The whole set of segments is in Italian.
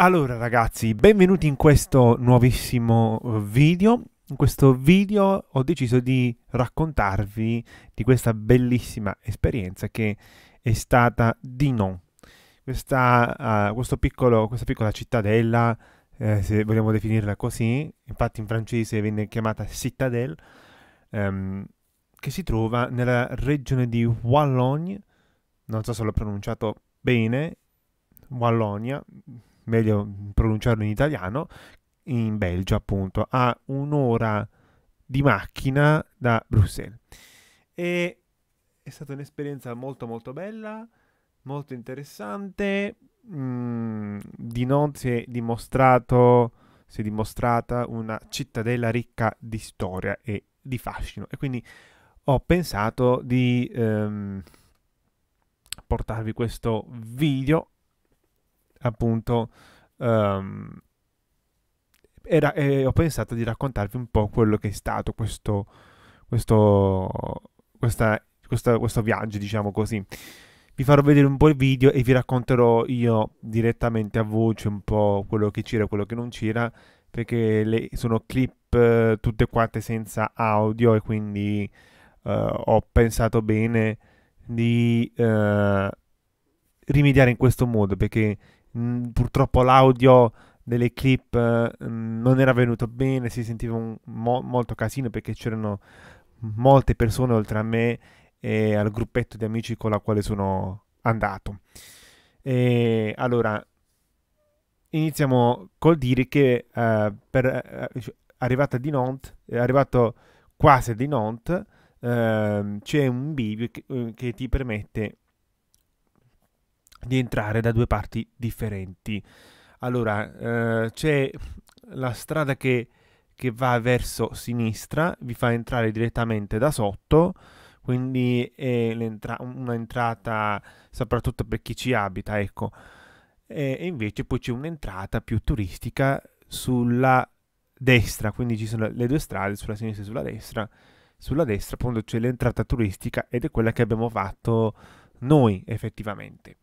Allora ragazzi, benvenuti in questo nuovissimo eh, video. In questo video ho deciso di raccontarvi di questa bellissima esperienza che è stata Dinon. Questa, uh, piccolo, questa piccola cittadella, eh, se vogliamo definirla così, infatti in francese viene chiamata Citadelle, um, che si trova nella regione di Wallonia, non so se l'ho pronunciato bene, Wallonia, meglio pronunciarlo in italiano, in Belgio appunto, a un'ora di macchina da Bruxelles. E è stata un'esperienza molto molto bella, molto interessante, mm, di notte si è dimostrato, si è dimostrata una cittadella ricca di storia e di fascino e quindi ho pensato di ehm, portarvi questo video appunto um, era, eh, ho pensato di raccontarvi un po' quello che è stato questo, questo, questa, questa, questo viaggio, diciamo così. Vi farò vedere un po' il video e vi racconterò io direttamente a voce un po' quello che c'era e quello che non c'era, perché le, sono clip eh, tutte quante senza audio e quindi eh, ho pensato bene di eh, rimediare in questo modo, perché mh, mm, purtroppo l'audio delle clip mh, eh, mm, non era venuto bene, si sentiva un, mo, molto casino perché c'erano molte persone oltre a me e al gruppetto di amici con la quale sono andato. E allora, iniziamo col dire che uh, per, uh, arrivata di Nantes, arrivato quasi di Nantes, uh, c'è un bivio che, che, ti permette di entrare da due parti differenti. Allora, eh, c'è la strada che, che, va verso sinistra, vi fa entrare direttamente da sotto, quindi è un'entrata soprattutto per chi ci abita, ecco. E invece poi c'è un'entrata più turistica sulla destra, quindi ci sono le due strade, sulla sinistra e sulla destra. Sulla destra appunto c'è l'entrata turistica ed è quella che abbiamo fatto noi effettivamente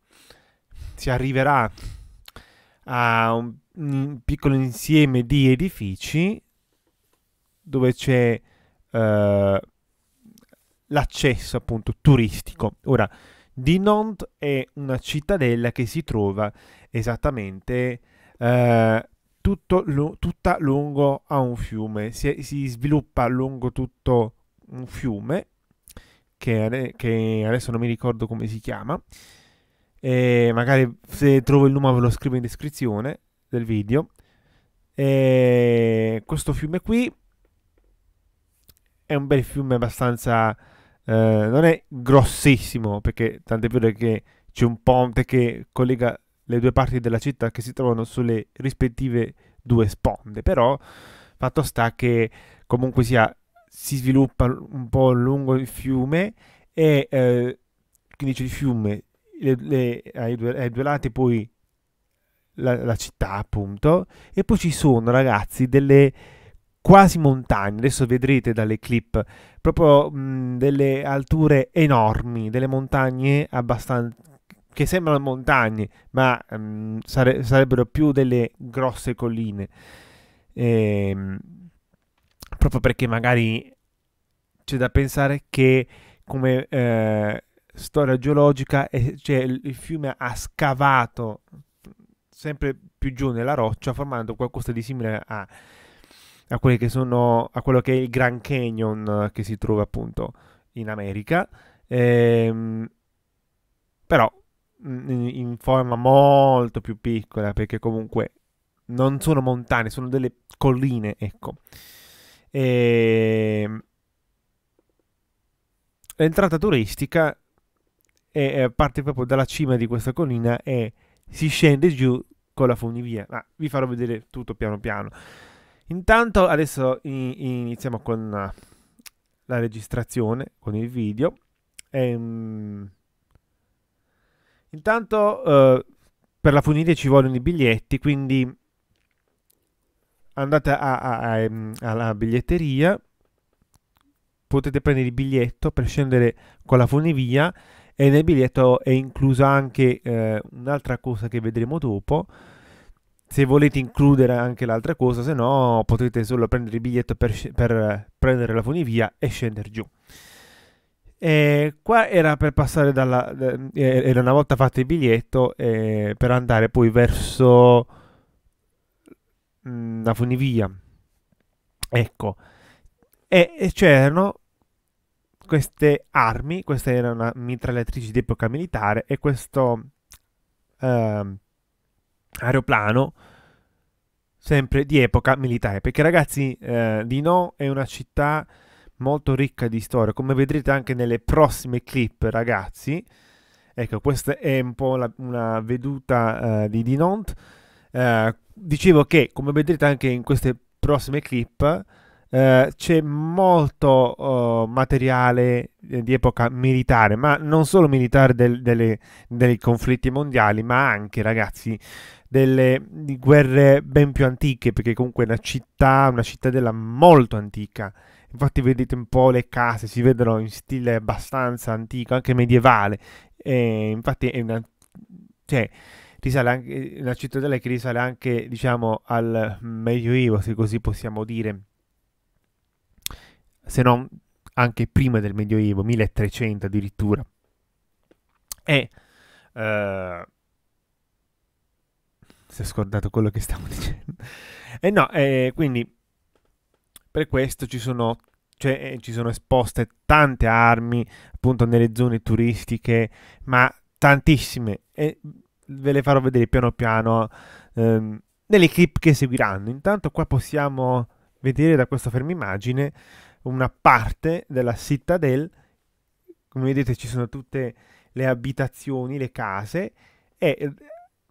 si arriverà a un, un piccolo insieme di edifici dove c'è eh, l'accesso appunto turistico. Ora, Dinant è una cittadella che si trova esattamente eh, tutto, lo, tutta lungo a un fiume, si, si, sviluppa lungo tutto un fiume che, che adesso non mi ricordo come si chiama, e magari se trovo il numero ve lo scrivo in descrizione del video. E questo fiume qui è un bel fiume abbastanza... Eh, non è grossissimo perché tant'è vero che c'è un ponte che collega le due parti della città che si trovano sulle rispettive due sponde, però fatto sta che comunque sia, si sviluppa un po' lungo il fiume e eh, quindi c'è il fiume, le, le, ai, due, ai, due, lati poi la, la città appunto e poi ci sono ragazzi delle quasi montagne, adesso vedrete dalle clip, proprio mh, delle alture enormi, delle montagne abbastanza che sembrano montagne, ma mh, sare sarebbero più delle grosse colline. Ehm, proprio perché magari c'è da pensare che come eh, storia geologica, e, cioè il fiume ha scavato sempre più giù nella roccia, formando qualcosa di simile a, a, che sono, a quello che è il Grand Canyon eh, che si trova appunto in America. Ehm, però mm, in, in forma molto più piccola, perché comunque non sono montagne, sono delle colline, ecco. E... Ehm, l'entrata turistica e parte proprio dalla cima di questa collina e si scende giù con la funivia. Ma vi farò vedere tutto piano piano. Intanto adesso iniziamo con eh, la registrazione, con il video. Ehm, intanto eh, per la funivia ci vogliono i biglietti, quindi andate a, a, a, ehm, alla biglietteria, potete prendere il biglietto per scendere con la funivia e nel biglietto è inclusa anche eh, un'altra cosa che vedremo dopo se volete includere anche l'altra cosa se no potete solo prendere il biglietto per, per prendere la funivia e scendere giù e qua era per passare dalla eh, era una volta fatto il biglietto eh, per andare poi verso mm, la funivia ecco e, e c'erano queste armi, questa era una mitragliatrice di epoca militare e questo eh, aeroplano sempre di epoca militare. Perché ragazzi, eh, Dino è una città molto ricca di storia, come vedrete anche nelle prossime clip, ragazzi. Ecco, questa è un po' la, una veduta eh, di Dinont. Eh, dicevo che, come vedrete anche in queste prossime clip, eh, c'è molto uh, materiale eh, di epoca militare, ma non solo militare del, delle, dei conflitti mondiali, ma anche, ragazzi, delle guerre ben più antiche, perché comunque è una città, una cittadella molto antica. Infatti vedete un po' le case, si vedono in stile abbastanza antico, anche medievale. E infatti è una... Cioè, risale anche, una cittadella che risale anche, diciamo, al Medioevo, se così possiamo dire se non anche prima del Medioevo, 1300 addirittura. E eh, si è scordato quello che stavo dicendo. E no, eh, quindi per questo ci sono, cioè, eh, ci sono esposte tante armi appunto nelle zone turistiche, ma tantissime. E ve le farò vedere piano piano ehm, nelle clip che seguiranno. Intanto qua possiamo vedere da questa ferma immagine una parte della citadel. Come vedete ci sono tutte le abitazioni, le case e eh,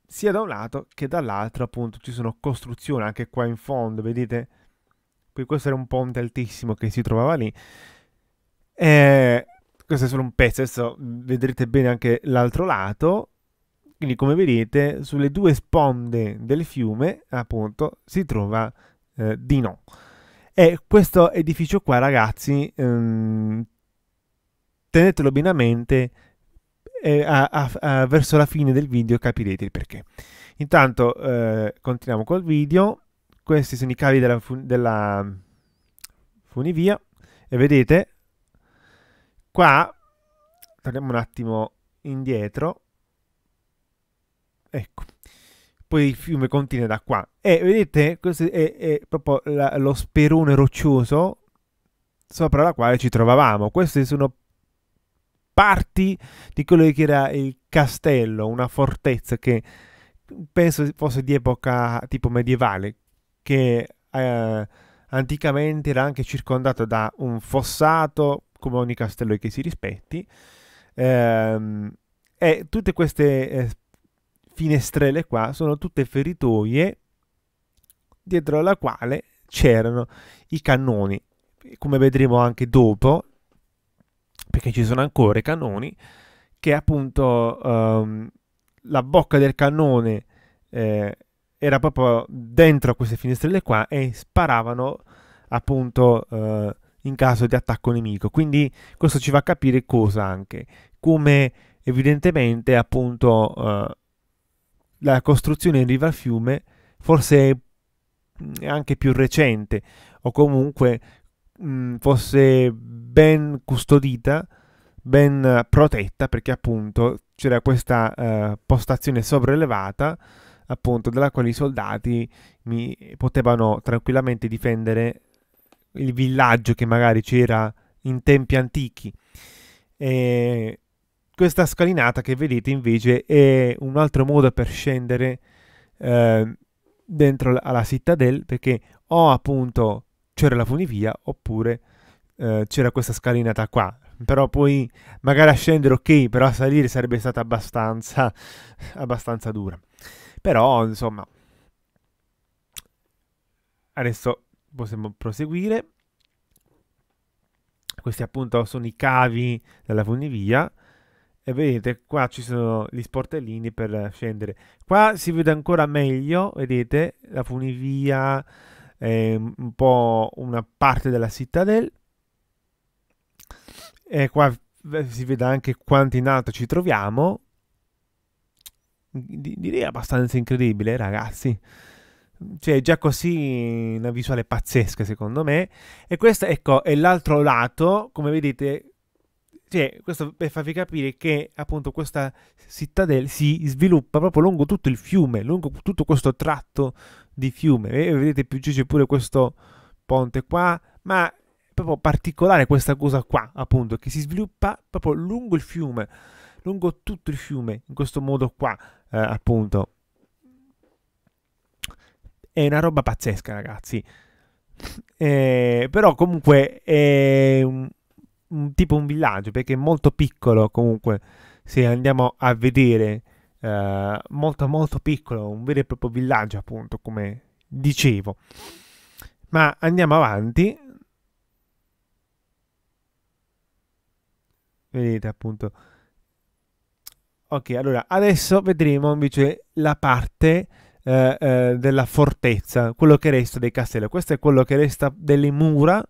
sia da un lato che dall'altro appunto ci sono costruzioni anche qua in fondo, vedete? Qui questo era un ponte altissimo che si trovava lì. E questo è solo un pezzo, adesso vedrete bene anche l'altro lato. Quindi come vedete sulle due sponde del fiume appunto si trova eh, Dino. E questo edificio qua, ragazzi, ehm, tenetelo bene a mente eh, a, a, a, verso la fine del video capirete il perché. Intanto eh, continuiamo col video. Questi sono i cavi della, fun della funivia e vedete qua torniamo un attimo indietro. Ecco poi il fiume continua da qua. E vedete, questo è, è proprio la, lo sperone roccioso sopra la quale ci trovavamo. Queste sono parti di quello che era il castello, una fortezza che penso fosse di epoca tipo medievale, che eh, anticamente era anche circondata da un fossato, come ogni castello che si rispetti. Ehm, e tutte queste eh, finestrelle qua sono tutte feritoie dietro la quale c'erano i cannoni come vedremo anche dopo perché ci sono ancora i cannoni che appunto um, la bocca del cannone eh, era proprio dentro a queste finestrelle qua e sparavano appunto eh, in caso di attacco nemico quindi questo ci fa capire cosa anche come evidentemente appunto eh, la costruzione in riva al fiume forse anche più recente o comunque mh, mm, fosse ben custodita, ben protetta perché appunto c'era questa eh, postazione sopraelevata appunto dalla quale i soldati mi potevano tranquillamente difendere il villaggio che magari c'era in tempi antichi. E questa scalinata che vedete invece è un altro modo per scendere eh, dentro alla cittadella perché o appunto c'era la funivia oppure eh, c'era questa scalinata qua però poi magari a scendere ok però a salire sarebbe stata abbastanza abbastanza dura però insomma adesso possiamo proseguire questi appunto sono i cavi della funivia e vedete qua ci sono gli sportellini per scendere qua si vede ancora meglio vedete la funivia eh, un po' una parte della cittadella e qua si vede anche quanto in alto ci troviamo direi abbastanza incredibile ragazzi cioè già così una visuale pazzesca secondo me e questo ecco è l'altro lato come vedete cioè, questo per farvi capire che appunto questa cittadella si sviluppa proprio lungo tutto il fiume, lungo tutto questo tratto di fiume. E vedete più giù c'è pure questo ponte qua, ma è proprio particolare questa cosa qua, appunto, che si sviluppa proprio lungo il fiume, lungo tutto il fiume, in questo modo qua, eh, appunto. È una roba pazzesca, ragazzi. Eh, però comunque è un un, tipo un villaggio perché è molto piccolo comunque se andiamo a vedere eh, molto molto piccolo un vero e proprio villaggio appunto come dicevo ma andiamo avanti vedete appunto ok allora adesso vedremo invece la parte eh, eh, della fortezza quello che resta del castello questo è quello che resta delle mura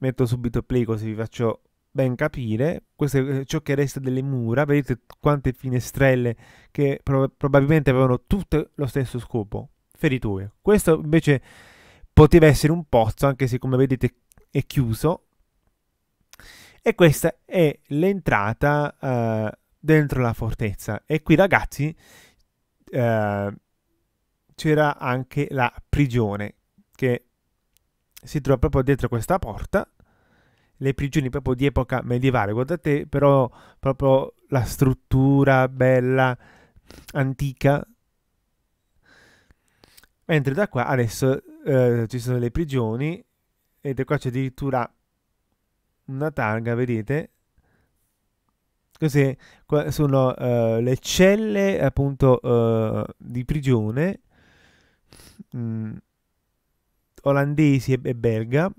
metto subito play così vi faccio ben capire. Questo è eh, ciò che resta delle mura. Vedete quante finestrelle che prob probabilmente avevano tutte lo stesso scopo. Feritoie. Questo invece poteva essere un pozzo, anche se come vedete è chiuso. E questa è l'entrata uh, dentro la fortezza. E qui ragazzi uh, c'era anche la prigione che si trova proprio dietro questa porta, le prigioni proprio di epoca medievale, guardate però proprio la struttura bella, antica. Mentre da qua adesso eh, ci sono le prigioni e qua c'è addirittura una targa, vedete? Queste sono eh, le celle appunto eh, di prigione. Mm olandesi e belga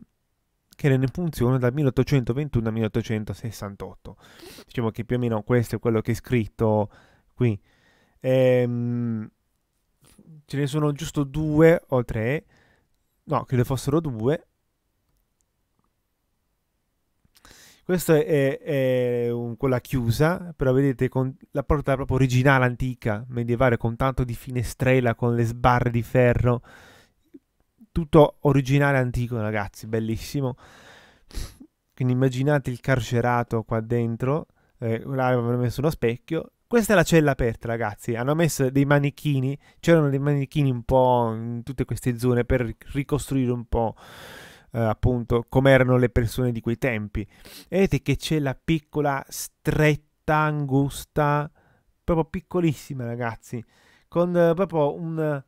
che era in funzione dal 1821 al 1868. Diciamo che più o meno questo è quello che è scritto qui. Ehm, ce ne sono giusto due o tre, no, credo fossero due. Questa è, è un, quella chiusa, però vedete con la porta proprio originale, antica, medievale, con tanto di finestrella, con le sbarre di ferro tutto originale antico, ragazzi, bellissimo. Quindi immaginate il carcerato qua dentro, eh, l'avevano messo uno specchio. Questa è la cella aperta, ragazzi. Hanno messo dei manichini, c'erano dei manichini un po' in tutte queste zone per ricostruire un po' eh, appunto come erano le persone di quei tempi. Vedete che cella piccola, stretta, angusta, proprio piccolissima, ragazzi, con eh, proprio un,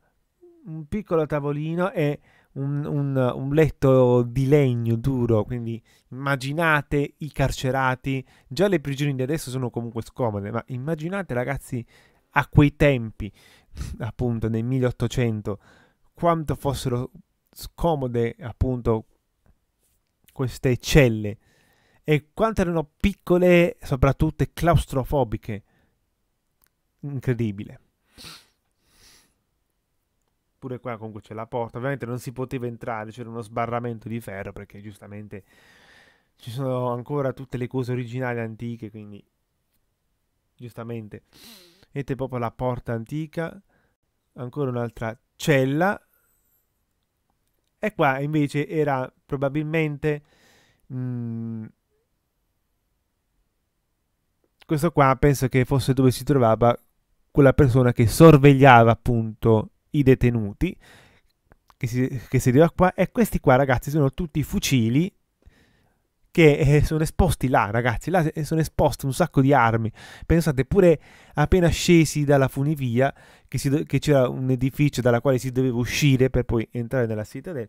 un piccolo tavolino e un, un, un letto di legno duro, quindi immaginate i carcerati, già le prigioni di adesso sono comunque scomode, ma immaginate ragazzi a quei tempi, appunto nel 1800, quanto fossero scomode appunto queste celle e quanto erano piccole soprattutto claustrofobiche incredibile pure qua comunque c'è la porta. Ovviamente non si poteva entrare, c'era uno sbarramento di ferro perché giustamente ci sono ancora tutte le cose originali antiche, quindi giustamente. Vedete proprio la porta antica, ancora un'altra cella. E qua invece era probabilmente mh, mm, questo qua penso che fosse dove si trovava quella persona che sorvegliava appunto i detenuti che si, che si qua e questi qua ragazzi sono tutti fucili che eh, sono esposti là, ragazzi, là eh, sono esposti un sacco di armi. Pensate, pure appena scesi dalla funivia, che, si, che c'era un edificio dalla quale si doveva uscire per poi entrare nella cittadella,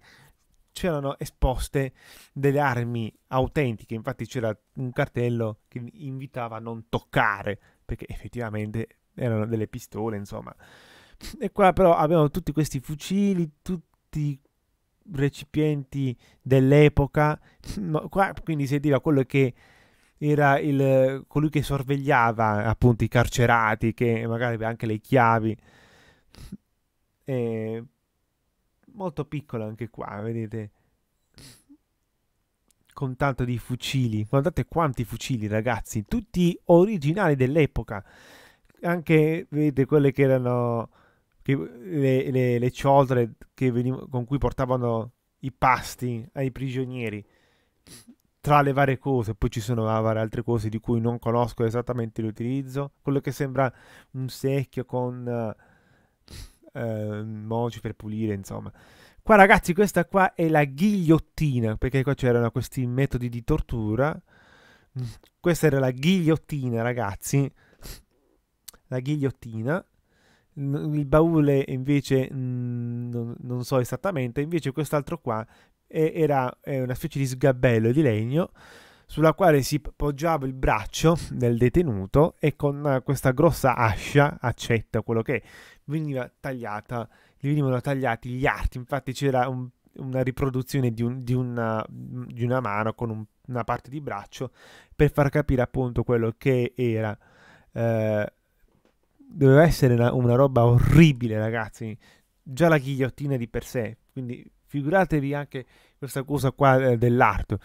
c'erano esposte delle armi autentiche. Infatti c'era un cartello che invitava a non toccare, perché effettivamente erano delle pistole, insomma. E qua però abbiamo tutti questi fucili, tutti recipienti dell'epoca. Ma qua quindi si sentiva quello che era il, colui che sorvegliava appunto i carcerati, che magari aveva anche le chiavi. E molto piccolo anche qua, vedete? Con tanto di fucili. Guardate quanti fucili, ragazzi, tutti originali dell'epoca. Anche, vedete, quelle che erano che le, le, le ciotole che veniv- con cui portavano i pasti ai prigionieri tra le varie cose, poi ci sono varie altre cose di cui non conosco esattamente l'utilizzo. Quello che sembra un secchio con eh, moci per pulire, insomma. Qua ragazzi, questa qua è la ghigliottina, perché qua c'erano questi metodi di tortura. Questa era la ghigliottina, ragazzi. La ghigliottina il baule invece mh, non, non, so esattamente, invece quest'altro qua è, era è una specie di sgabello di legno sulla quale si poggiava il braccio del detenuto e con questa grossa ascia, accetta quello che è, veniva tagliata, gli venivano tagliati gli arti, infatti c'era un, una riproduzione di, un, di, una, di, una, mano con un, una parte di braccio per far capire appunto quello che era eh, doveva essere una, una roba orribile, ragazzi. Già la ghigliottina di per sé, quindi figuratevi anche questa cosa qua eh, dell'arto.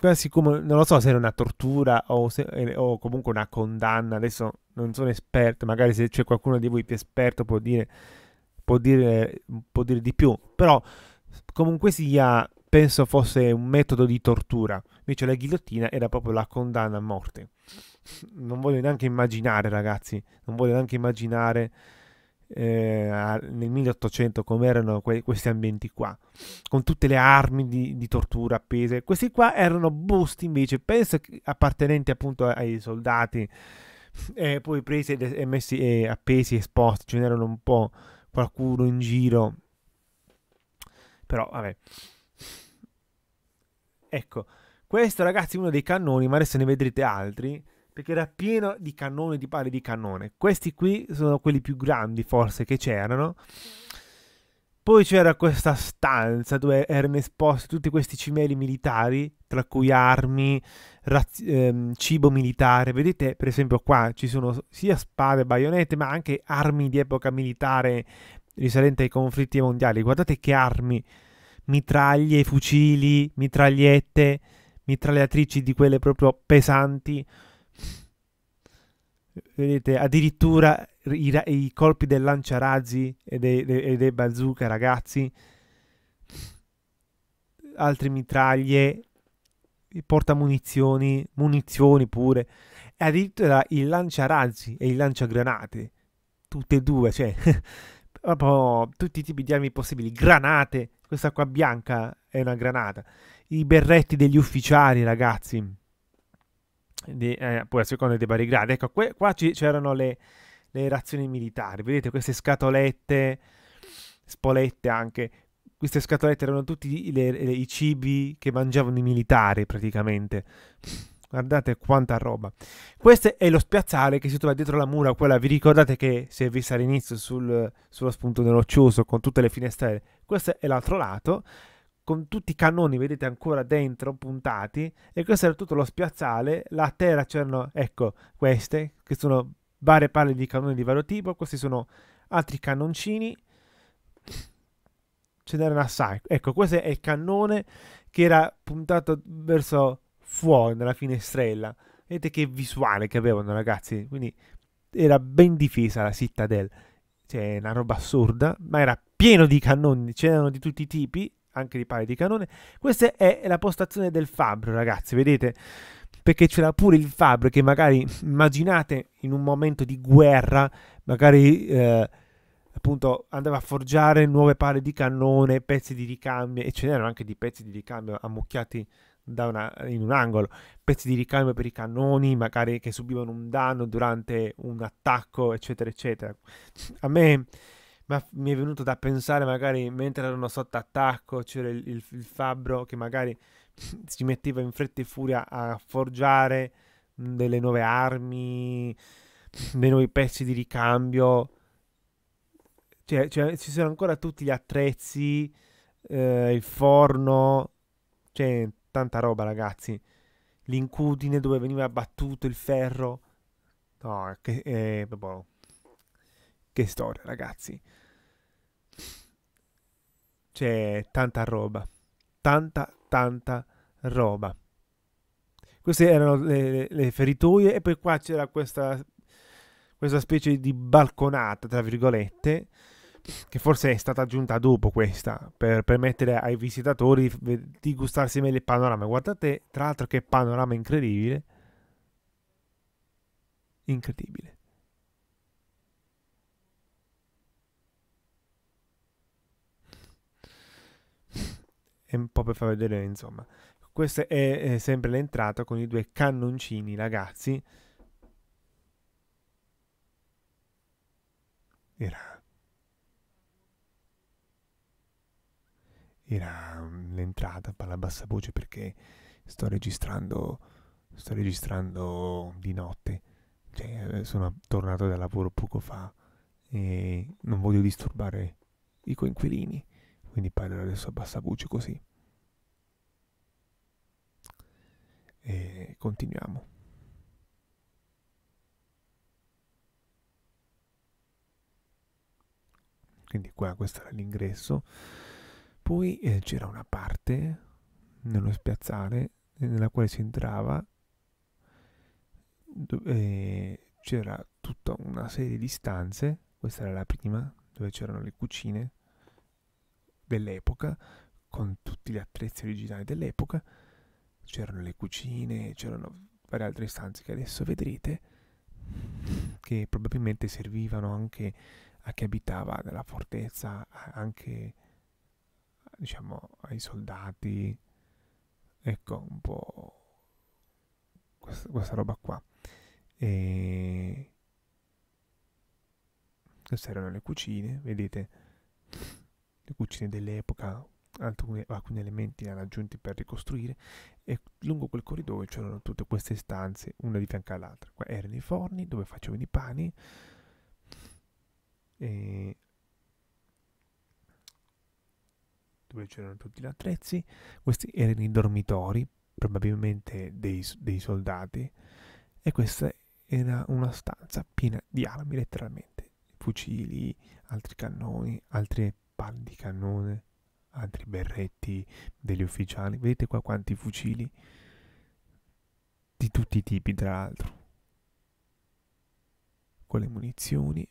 Però siccome non lo so se era una tortura o, se, eh, o, comunque una condanna, adesso non sono esperto, magari se c'è qualcuno di voi più esperto può dire, può dire, può dire di più, però comunque sia penso fosse un metodo di tortura, invece la ghigliottina era proprio la condanna a morte non voglio neanche immaginare, ragazzi, non voglio neanche immaginare eh, nel 1800 com'erano que- questi ambienti qua, con tutte le armi di, di tortura appese. Questi qua erano busti invece, penso appartenenti appunto ai soldati, eh, poi presi e messi eh, appesi, esposti, ce n'erano un po' qualcuno in giro. Però, vabbè. Ecco, questo ragazzi è uno dei cannoni, ma adesso ne vedrete altri perché era pieno di cannone, di pali di cannone. Questi qui sono quelli più grandi forse che c'erano. Poi c'era questa stanza dove erano esposti tutti questi cimeli militari, tra cui armi, raz- ehm, cibo militare. Vedete, per esempio, qua ci sono sia spade, baionette, ma anche armi di epoca militare risalente ai conflitti mondiali. Guardate che armi, mitraglie, fucili, mitragliette, mitragliatrici di quelle proprio pesanti. Vedete, addirittura i, i colpi del lanciarazzi e dei, dei, dei bazooka, ragazzi, altre mitraglie, portamunizioni, munizioni pure, e addirittura il lanciarazzi e il lanciagranate, tutte e due, cioè, proprio tutti i tipi di armi possibili, granate, questa qua bianca è una granata, i berretti degli ufficiali, ragazzi di, eh, poi a seconda dei vari gradi. Ecco, qua c'erano le, le, razioni militari, vedete queste scatolette, spolette anche, queste scatolette erano tutti le, le, i cibi che mangiavano i militari praticamente. Guardate quanta roba. Questo è lo spiazzale che si trova dietro la mura, quella vi ricordate che si è vista all'inizio sul, sullo spunto nell'occioso con tutte le finestre. Questo è l'altro lato con tutti i cannoni, vedete ancora dentro, puntati, e questo era tutto lo spiazzale, la terra c'erano, ecco, queste, che sono varie palle di cannoni di vario tipo, questi sono altri cannoncini, ce n'erano assai, ecco, questo è il cannone che era puntato verso fuori, nella finestrella, vedete che visuale che avevano ragazzi, quindi era ben difesa la Citadel. cioè una roba assurda, ma era pieno di cannoni, c'erano di tutti i tipi, anche di pari di canone. Questa è la postazione del fabbro, ragazzi, vedete? Perché c'era pure il fabbro che magari immaginate in un momento di guerra, magari eh, appunto andava a forgiare nuove pare di cannone, pezzi di ricambio, e ce n'erano anche di pezzi di ricambio ammucchiati una, in un angolo, pezzi di ricambio per i cannoni, magari che subivano un danno durante un attacco, eccetera, eccetera. A me ma mi è venuto da pensare magari mentre erano sotto attacco, c'era il, il, il fabbro che magari si metteva in fretta e furia a forgiare delle nuove armi, dei nuovi pezzi di ricambio. Cioè, cioè ci sono ancora tutti gli attrezzi, eh, il forno, cioè tanta roba ragazzi. L'incudine dove veniva abbattuto il ferro. No, che, eh, boh. che storia ragazzi. C'è tanta roba, tanta, tanta roba. Queste erano le, le feritoie e poi qua c'era questa, questa specie di balconata, tra virgolette, che forse è stata aggiunta dopo questa per permettere ai visitatori di gustarsi meglio il panorama. Guardate, tra l'altro che panorama incredibile. Incredibile. è un po' per far vedere insomma. Questa è, è sempre l'entrata con i due cannoncini ragazzi. Era, era l'entrata, parla a bassa voce perché sto registrando, sto registrando di notte. Cioè, eh, sono tornato dal lavoro poco fa e non voglio disturbare i coinquilini. Quindi parlerò adesso a bassa voce così. E continuiamo. Quindi qua questo era l'ingresso. Poi eh, c'era una parte nello spiazzale nella quale si entrava dove eh, c'era tutta una serie di stanze, questa era la prima, dove c'erano le cucine, dell'epoca, con tutti gli attrezzi originali dell'epoca, c'erano le cucine, c'erano varie altre stanze che adesso vedrete, che probabilmente servivano anche a chi abitava nella fortezza, anche diciamo ai soldati, ecco un po' questa, questa roba qua. E queste erano le cucine, vedete le cucine dell'epoca, alcuni, alcuni elementi erano aggiunti per ricostruire e lungo quel corridoio c'erano tutte queste stanze, una di fianco all'altra. Qua erano i forni dove facevano i pani e dove c'erano tutti gli attrezzi, questi erano i dormitori, probabilmente dei, dei soldati, e questa era una stanza piena di armi letteralmente, fucili, altri cannoni, altre di cannone, altri berretti degli ufficiali. Vedete qua quanti fucili di tutti i tipi, tra l'altro. Con le munizioni.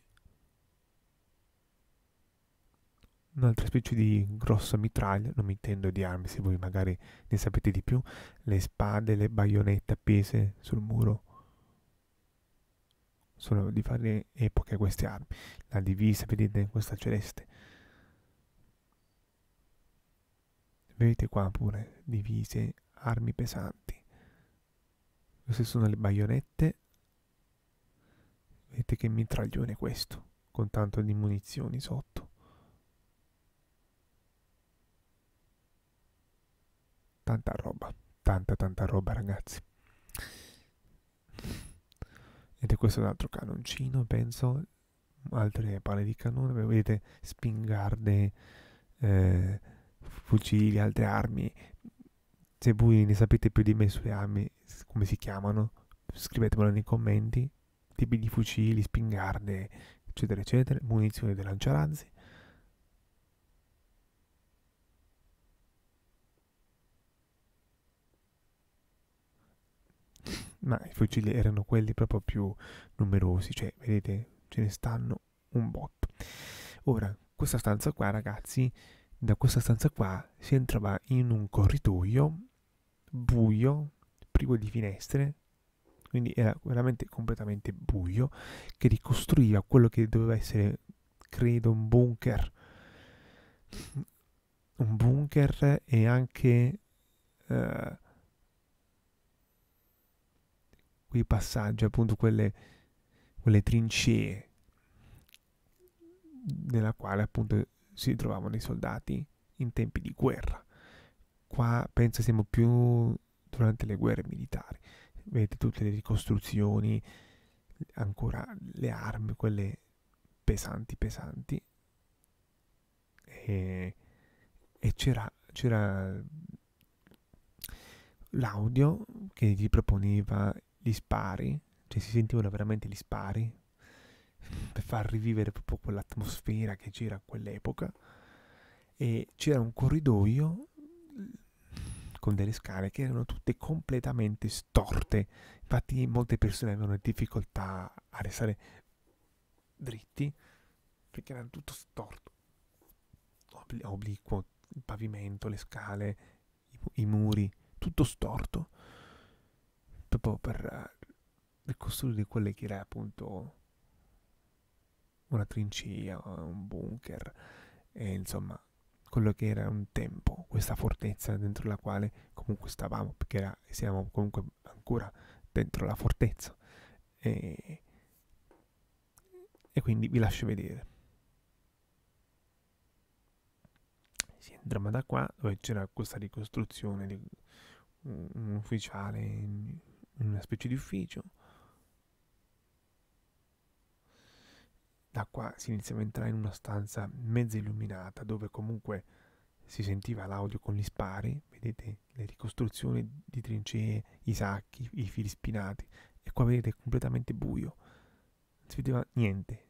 Un'altra specie di grossa mitraglia, non mi intendo di armi se voi magari ne sapete di più, le spade, le baionette appese sul muro sono di fare epoche queste armi. La divisa, vedete, questa celeste Vedete qua pure, divise, armi pesanti. Queste sono le baionette. Vedete che mitraglione questo, con tanto di munizioni sotto. Tanta roba, tanta tanta roba ragazzi. Ed è questo l'altro canoncino, penso, altre pale di cannone, vedete spingarde... Eh, fucili, altre armi. Se voi ne sapete più di me sulle armi, come si chiamano, scrivetemelo nei commenti. Tipi di fucili, spingarde, eccetera, eccetera. Munizioni dei lanciarazzi. ma i fucili erano quelli proprio più numerosi, cioè vedete ce ne stanno un botto. Ora, questa stanza qua ragazzi da questa stanza qua si entrava in un corridoio buio, privo di finestre, quindi era veramente completamente buio, che ricostruiva quello che doveva essere, credo, un bunker. Un bunker e anche eh, quei passaggi, appunto quelle, quelle trincee, nella quale appunto si trovavano i soldati in tempi di guerra. Qua penso siamo più durante le guerre militari. Vedete tutte le ricostruzioni, ancora le armi, quelle pesanti, pesanti. E, e c'era, c'era l'audio che gli proponeva gli spari, cioè si sentivano veramente gli spari per far rivivere proprio quell'atmosfera che c'era a quell'epoca e c'era un corridoio con delle scale che erano tutte completamente storte infatti molte persone avevano difficoltà a restare dritti perché era tutto storto Obli- obliquo il pavimento le scale i, i muri tutto storto proprio per ricostruire eh, quelle che era appunto una trincea, un bunker, e, insomma quello che era un tempo, questa fortezza dentro la quale comunque stavamo, perché era, siamo comunque ancora dentro la fortezza. E, e quindi vi lascio vedere. Si entriamo da qua dove c'era questa ricostruzione di un, un ufficiale in una specie di ufficio Da qua si iniziava a entrare in una stanza mezza illuminata dove comunque si sentiva l'audio con gli spari, vedete le ricostruzioni di trincee, i sacchi, i fili spinati e qua vedete completamente buio, non si vedeva niente.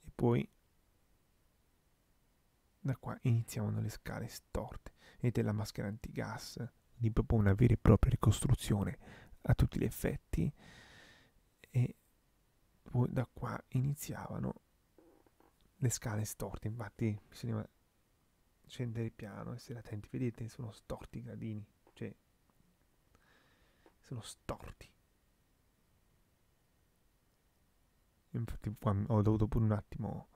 E poi da qua iniziavano le scale storte, vedete la maschera antigas, quindi proprio una vera e propria ricostruzione a tutti gli effetti e poi da qua iniziavano le scale storte, infatti bisognava scendere piano, essere attenti, vedete sono storti i gradini, cioè sono storti. Infatti qua ho dovuto pure un attimo...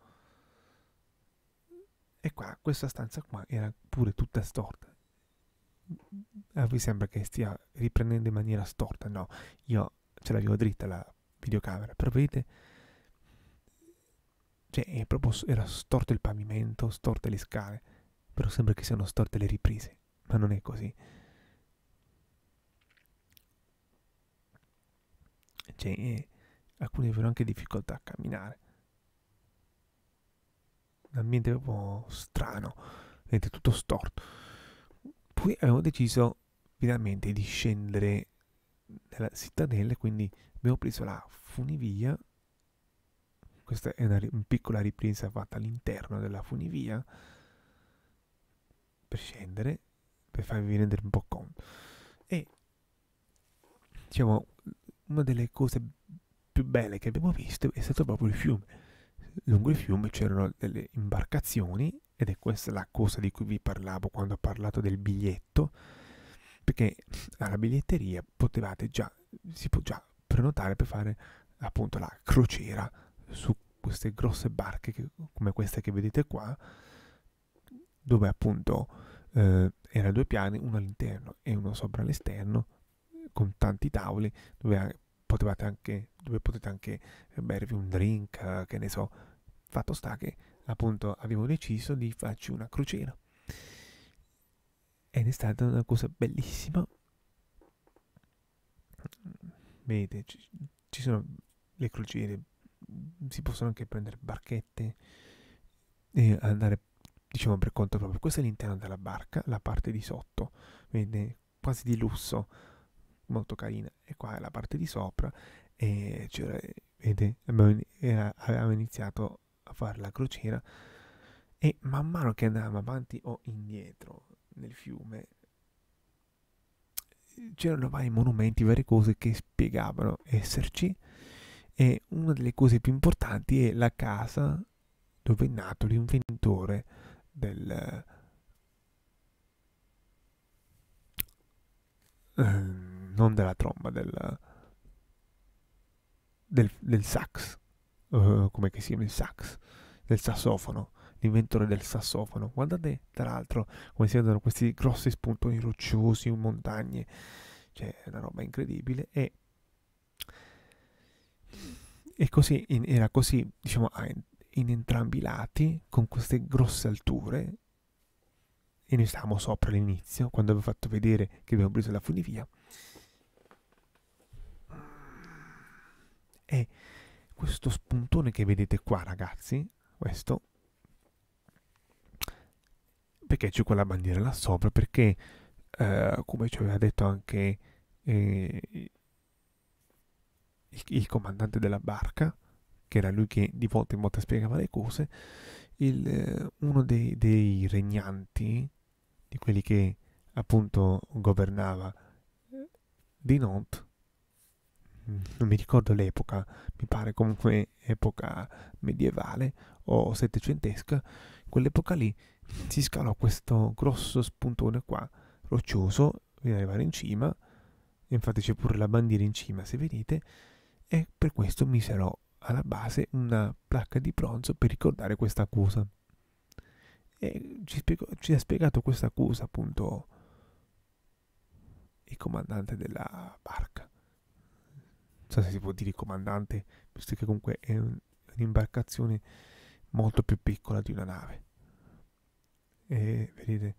E qua, questa stanza qua era pure tutta storta. A voi sembra che stia riprendendo in maniera storta, no, io ce l'avevo dritta la videocamera, però vedete, cioè proprio, era storto il pavimento, storte le scale, però sembra che siano storte le riprese, ma non è così. Cioè, eh, alcuni avevano anche difficoltà a camminare. Un ambiente proprio strano, vedete, tutto storto. Poi abbiamo deciso finalmente di scendere nella cittadella, quindi abbiamo preso la funivia. Questa è una, una piccola ripresa fatta all'interno della funivia per scendere, per farvi rendere un po' conto. E diciamo, una delle cose più belle che abbiamo visto è stato proprio il fiume. Lungo il fiume c'erano delle imbarcazioni ed è questa la cosa di cui vi parlavo quando ho parlato del biglietto perché alla biglietteria potevate già, si può già prenotare per fare appunto la crociera su queste grosse barche che, come queste che vedete qua, dove appunto eh, era due piani, uno all'interno e uno sopra l'esterno, con tanti tavoli dove, potevate anche, dove potete anche bervi un drink, che ne so. Fatto sta che appunto avevo deciso di farci una crociera ed è stata una cosa bellissima. Vedete, ci, ci sono le crociere, si possono anche prendere barchette e andare diciamo per conto proprio questo è l'interno della barca la parte di sotto vedete, quasi di lusso molto carina e qua è la parte di sopra e c'era vede avevamo iniziato a fare la crociera e man mano che andavamo avanti o indietro nel fiume c'erano vari monumenti, varie cose che spiegavano esserci e una delle cose più importanti è la casa dove è nato l'inventore del, eh, non della tromba, del, del, del sax, uh, come si chiama il sax, del sassofono l'inventore del sassofono. Guardate, tra l'altro, come si vedono questi grossi spuntoni rocciosi in montagne. Cioè, è una roba incredibile. E, e così, in, era così, diciamo, in entrambi i lati, con queste grosse alture. E noi stavamo sopra all'inizio, quando avevo fatto vedere che abbiamo preso la funivia. E questo spuntone che vedete qua, ragazzi, questo perché c'è quella bandiera là sopra, perché eh, come ci aveva detto anche eh, il, il, comandante della barca, che era lui che di volta in volta spiegava le cose, il, eh, uno dei, dei, regnanti, di quelli che appunto governava eh, di Nantes, mm, non mi ricordo l'epoca, mi pare comunque epoca medievale o settecentesca, quell'epoca lì si scalò questo grosso spuntone qua, roccioso, per arrivare in cima, infatti c'è pure la bandiera in cima se vedete, e per questo misero alla base una placca di bronzo per ricordare questa accusa. E ci, spiego, ci ha spiegato questa accusa appunto il comandante della barca. Non so se si può dire comandante, visto che comunque è un'imbarcazione molto più piccola di una nave e vedete,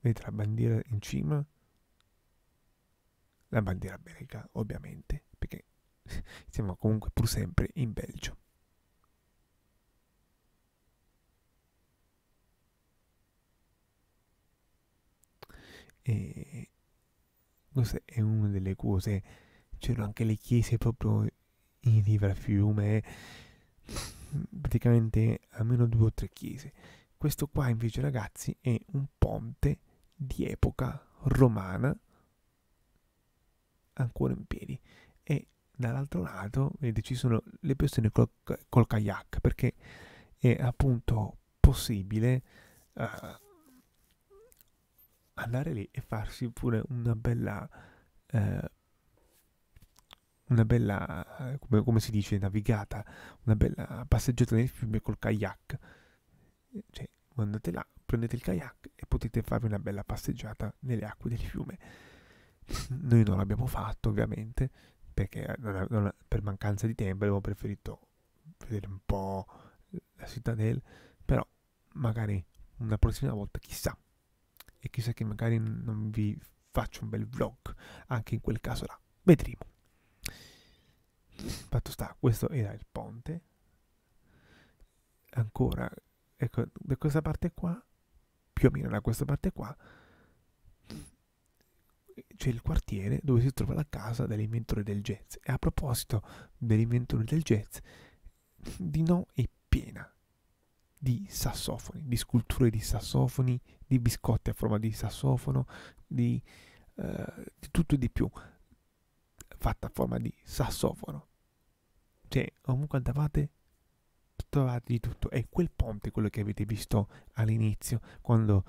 vedete la bandiera in cima, la bandiera belga ovviamente, perché siamo comunque pur sempre in Belgio. E questa è una delle cose, c'erano anche le chiese proprio in riva al fiume, eh. praticamente almeno due o tre chiese questo qua invece ragazzi è un ponte di epoca romana ancora in piedi e dall'altro lato vedete ci sono le persone col, col kayak perché è appunto possibile uh, andare lì e farsi pure una bella uh, una bella come, come si dice navigata una bella passeggiata nel fiume col kayak cioè, andate là, prendete il kayak e potete farvi una bella passeggiata nelle acque del fiume. Noi non l'abbiamo fatto ovviamente perché non, non, per mancanza di tempo abbiamo preferito vedere un po' la cittadella, però magari una prossima volta chissà e chissà che magari non vi faccio un bel vlog anche in quel caso là, vedremo. Fatto sta, questo era il ponte. Ancora ecco, da questa parte qua, più o meno da questa parte qua, c'è il quartiere dove si trova la casa dell'inventore del jazz. E a proposito dell'inventore del jazz, Dino è piena di sassofoni, di sculture di sassofoni, di biscotti a forma di sassofono, di, eh, di tutto e di più, fatta a forma di sassofono. Cioè, comunque andavate trovate di tutto. È quel ponte, quello che avete visto all'inizio, quando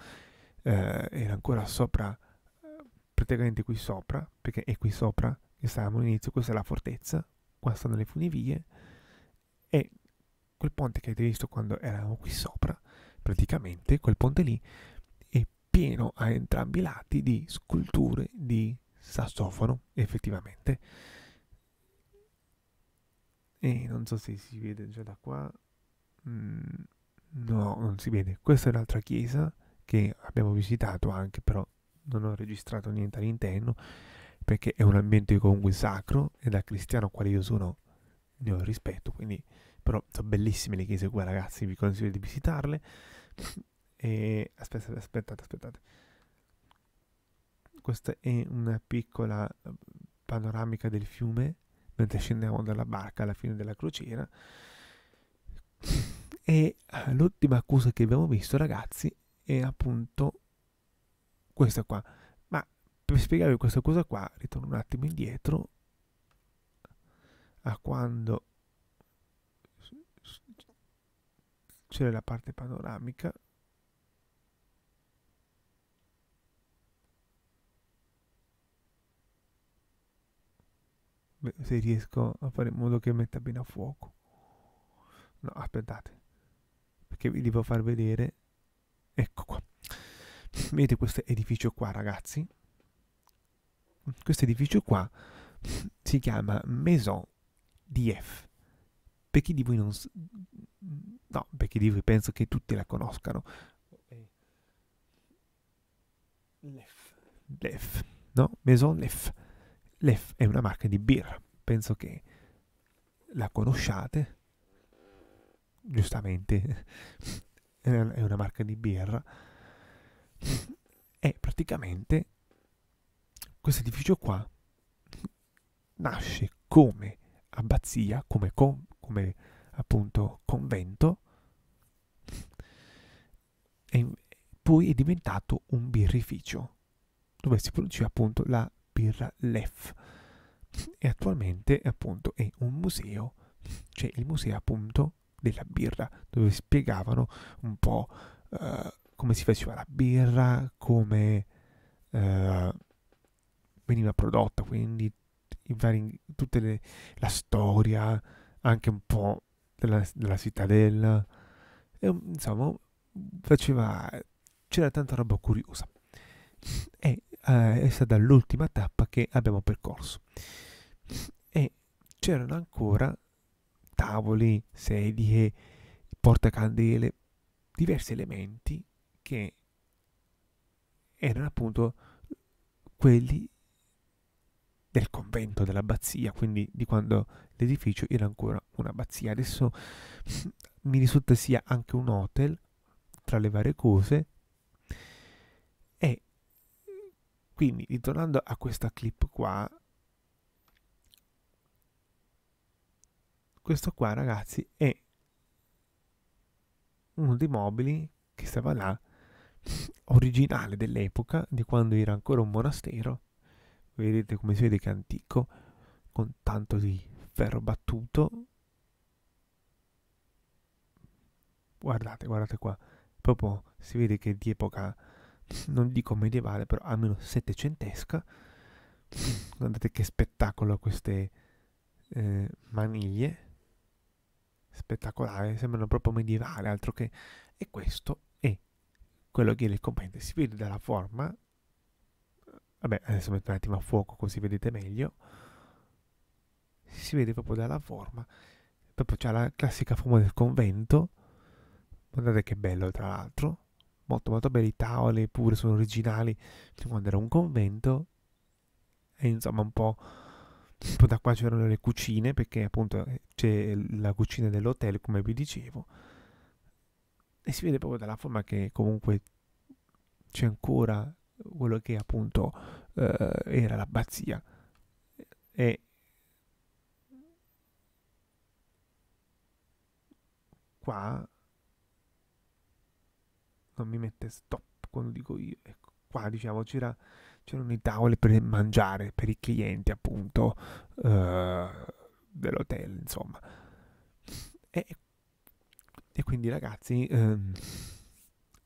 eh, era ancora sopra, eh, praticamente qui sopra, perché è qui sopra che stavamo all'inizio, questa è la fortezza, qua stanno le funivie, e quel ponte che avete visto quando eravamo qui sopra, praticamente quel ponte lì è pieno a entrambi i lati di sculture di sassofono, effettivamente. E non so se si vede già da qua. Mm, no, non si vede. Questa è un'altra chiesa che abbiamo visitato anche, però non ho registrato niente all'interno perché è un ambiente comunque sacro e da cristiano quale io sono ne ho rispetto, quindi però sono bellissime le chiese qua ragazzi, vi consiglio di visitarle. e aspettate, aspettate, aspettate. Questa è una piccola eh, panoramica del fiume mentre scendiamo dalla barca alla fine della crociera. E eh, l'ultima accusa che abbiamo visto, ragazzi, è appunto questa qua. Ma per spiegarvi questa cosa qua, ritorno un attimo indietro a quando c'era la parte panoramica se riesco a fare in modo che metta bene a fuoco no aspettate perché vi devo far vedere ecco qua vedete questo edificio qua ragazzi questo edificio qua si chiama Maison DF per chi di voi non no perché di voi penso che tutti la conoscano okay. Lef Lef no Maison Lef Lef è una marca di birra penso che la conosciate giustamente è una marca di birra, e praticamente questo edificio qua nasce come abbazia, come, con, come appunto convento, e poi è diventato un birrificio, dove si produceva appunto la birra Lef. E attualmente appunto è un museo, cioè il museo appunto della birra, dove spiegavano un po' eh, come si faceva la birra, come eh, veniva prodotta, quindi vari, tutte le, la storia, anche un po' della, della cittadella, e, insomma faceva, c'era tanta roba curiosa. E eh, è stata l'ultima tappa che abbiamo percorso. E c'erano ancora tavoli, sedie, portacandele, diversi elementi che erano appunto quelli del convento, dell'abbazia, quindi di quando l'edificio era ancora un'abbazia. Adesso mi risulta sia anche un hotel, tra le varie cose. E quindi, ritornando a questa clip qua, questo qua ragazzi è uno dei mobili che stava là, originale dell'epoca, di quando era ancora un monastero. Vedete come si vede che è antico, con tanto di ferro battuto. Guardate, guardate qua, proprio si vede che è di epoca, non dico medievale, però almeno settecentesca. Guardate che spettacolo queste eh, maniglie spettacolare, sembrano proprio medievali, altro che... E questo è quello che è il componente. Si vede dalla forma, vabbè adesso metto un attimo a fuoco così vedete meglio, si vede proprio dalla forma, proprio c'è la classica forma del convento, guardate che bello tra l'altro, molto molto belli i tavoli, pure sono originali, cioè quando era un convento, e insomma un po' Poi da qua c'erano le cucine, perché appunto c'è la cucina dell'hotel, come vi dicevo. E si vede proprio dalla forma che comunque c'è ancora quello che appunto eh, era l'abbazia. E qua non mi mette stop quando dico io, ecco, qua diciamo c'era c'erano i tavoli per mangiare per i clienti appunto eh, dell'hotel insomma e, e quindi ragazzi eh,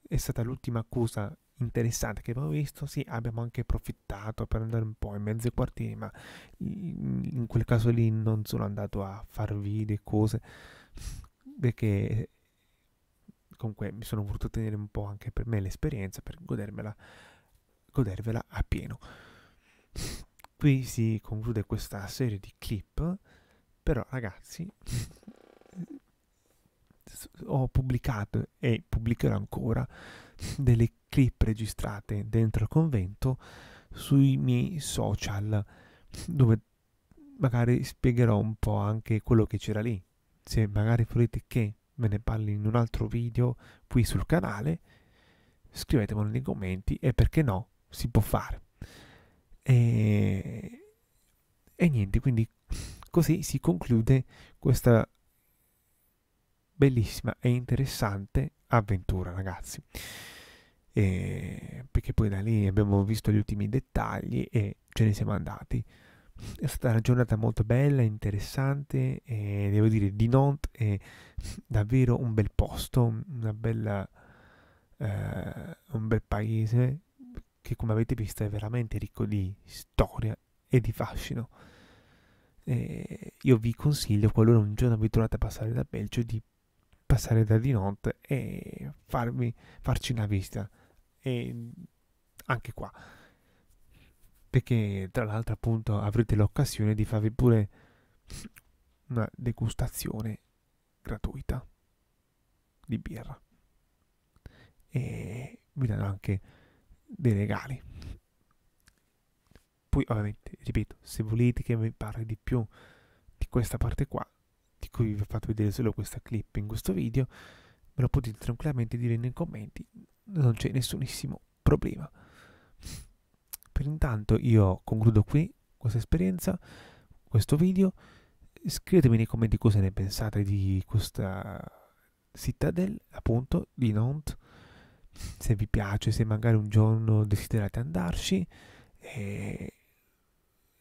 è stata l'ultima accusa interessante che abbiamo visto sì abbiamo anche approfittato per andare un po' in mezzo ai quartieri ma in quel caso lì non sono andato a far video cose perché comunque mi sono voluto tenere un po' anche per me l'esperienza per godermela godervela a pieno. Qui si conclude questa serie di clip, però ragazzi ho pubblicato e pubblicherò ancora delle clip registrate dentro il convento sui miei social dove magari spiegherò un po' anche quello che c'era lì. Se magari volete che me ne parli in un altro video qui sul canale, scrivetemelo nei commenti e perché no si può fare. E, e niente, quindi così si conclude questa bellissima e interessante avventura, ragazzi. E perché poi da lì abbiamo visto gli ultimi dettagli e ce ne siamo andati. È stata una giornata molto bella, interessante e devo dire di Nantes è davvero un bel posto, una bella, eh, un bel paese che come avete visto è veramente ricco di storia e di fascino. E io vi consiglio, qualora un giorno vi trovate a passare da Belgio, di passare da di notte e farvi, farci una vista. E anche qua. Perché tra l'altro appunto avrete l'occasione di farvi pure una degustazione gratuita di birra. E vi danno anche dei regali. Poi ovviamente, ripeto, se volete che vi parli di più di questa parte qua, di cui vi ho fatto vedere solo questa clip in questo video, me lo potete tranquillamente dire nei commenti, non c'è nessunissimo problema. Per intanto io concludo qui questa esperienza, questo video, scrivetemi nei commenti cosa ne pensate di questa Citadel, appunto, di Nantes, se vi piace, se magari un giorno desiderate andarci. E,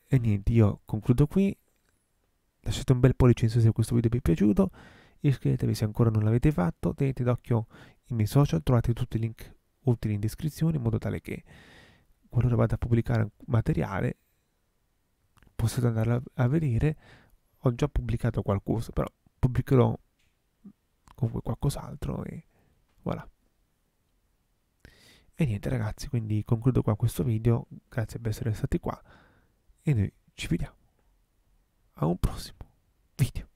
e niente, io concludo qui. Lasciate un bel pollice in su se questo video vi è piaciuto. Iscrivetevi se ancora non l'avete fatto. Tenete d'occhio i miei social, trovate tutti i link utili in descrizione in modo tale che qualora vada a pubblicare materiale possiate andare a vedere. Ho già pubblicato qualcosa, però pubblicherò comunque qualcos'altro e voilà. E niente ragazzi, quindi concludo qua questo video, grazie per essere stati qua e noi ci vediamo a un prossimo video.